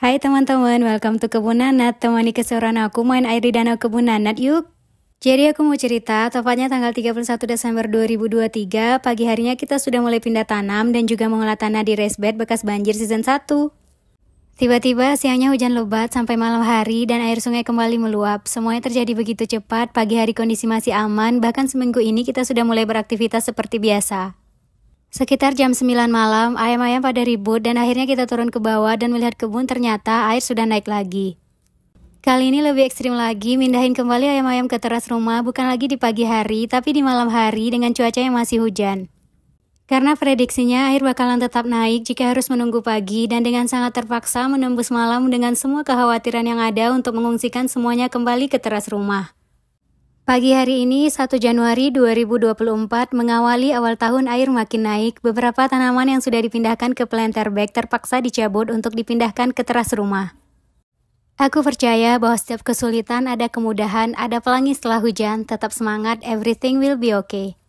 Hai teman-teman, welcome to Kebun Nanat. Temani keseruan aku main air di danau Kebun Nanat yuk. Jadi aku mau cerita, tepatnya tanggal 31 Desember 2023, pagi harinya kita sudah mulai pindah tanam dan juga mengolah tanah di raised bed bekas banjir season 1. Tiba-tiba siangnya hujan lebat sampai malam hari dan air sungai kembali meluap. Semuanya terjadi begitu cepat, pagi hari kondisi masih aman, bahkan seminggu ini kita sudah mulai beraktivitas seperti biasa. Sekitar jam 9 malam, ayam-ayam pada ribut dan akhirnya kita turun ke bawah dan melihat kebun ternyata air sudah naik lagi. Kali ini lebih ekstrim lagi, mindahin kembali ayam-ayam ke teras rumah bukan lagi di pagi hari, tapi di malam hari dengan cuaca yang masih hujan. Karena prediksinya air bakalan tetap naik jika harus menunggu pagi dan dengan sangat terpaksa menembus malam dengan semua kekhawatiran yang ada untuk mengungsikan semuanya kembali ke teras rumah. Pagi hari ini 1 Januari 2024 mengawali awal tahun air makin naik, beberapa tanaman yang sudah dipindahkan ke planter bag terpaksa dicabut untuk dipindahkan ke teras rumah. Aku percaya bahwa setiap kesulitan ada kemudahan, ada pelangi setelah hujan, tetap semangat, everything will be okay.